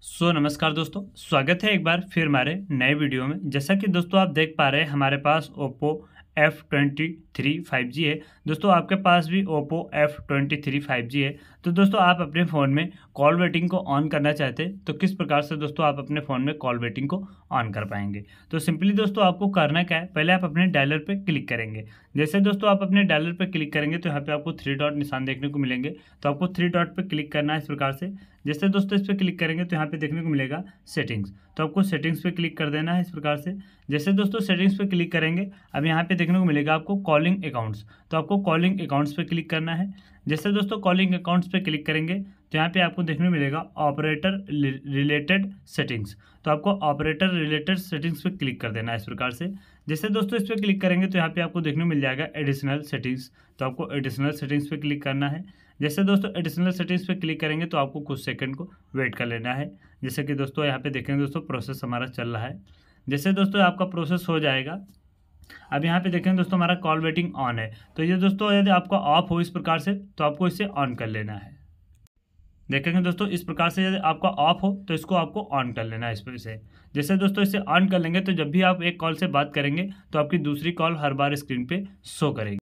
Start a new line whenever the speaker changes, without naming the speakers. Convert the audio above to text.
सो so, नमस्कार दोस्तों स्वागत है एक बार फिर हमारे नए वीडियो में जैसा कि दोस्तों आप देख पा रहे हैं हमारे पास Oppo F twenty three five G है दोस्तों आपके पास भी Oppo F twenty three five G है तो दोस्तों आप अपने फ़ोन में कॉल वेटिंग को ऑन करना चाहते हैं तो किस प्रकार से दोस्तों आप अपने फ़ोन में कॉल वेटिंग को ऑन कर पाएंगे तो सिंपली दोस्तों आपको करना क्या है पहले आप अपने डायलर पर क्लिक करेंगे जैसे दोस्तों आप अपने डायलर पर क्लिक करेंगे तो यहाँ पर आपको थ्री डॉट निशान देखने को मिलेंगे तो आपको थ्री डॉट पर क्लिक करना है इस प्रकार से जैसे दोस्तों इस पर क्लिक करेंगे तो यहाँ पे देखने को मिलेगा सेटिंग्स तो आपको सेटिंग्स पे क्लिक कर देना है इस प्रकार से जैसे दोस्तों सेटिंग्स पे क्लिक करेंगे अब यहाँ पे देखने को मिलेगा आपको कॉलिंग अकाउंट्स तो आपको कॉलिंग अकाउंट्स पर क्लिक करना है जैसे दोस्तों कॉलिंग अकाउंट्स पर क्लिक करेंगे तो यहाँ पे आपको देखने मिलेगा ऑपरेटर रिलेटेड सेटिंग्स तो आपको ऑपरेटर रिलेटेड सेटिंग्स पे क्लिक कर देना है इस प्रकार से जैसे दोस्तों इस पर क्लिक करेंगे तो यहाँ पे आपको देखने मिल जाएगा एडिशनल सेटिंग्स तो आपको एडिशनल सेटिंग्स पे क्लिक करना है जैसे दोस्तों एडिशनल सेटिंग्स पे क्लिक करेंगे तो आपको कुछ सेकंड को वेट कर लेना है जैसे कि दोस्तों यहाँ पे देखेंगे दोस्तों प्रोसेस हमारा चल रहा है जैसे दोस्तों आपका प्रोसेस हो जाएगा अब यहाँ पे देखें दोस्तों हमारा कॉल वेटिंग ऑन है तो ये दोस्तों यदि आपका ऑफ हो इस प्रकार से तो आपको इसे ऑन कर लेना है देखेंगे दोस्तों इस प्रकार से यदि आपका ऑफ हो तो इसको आपको ऑन कर लेना है इस पर से जैसे दोस्तों इसे ऑन कर लेंगे तो जब भी आप एक कॉल से बात करेंगे तो आपकी दूसरी कॉल हर बार स्क्रीन पर शो करेगी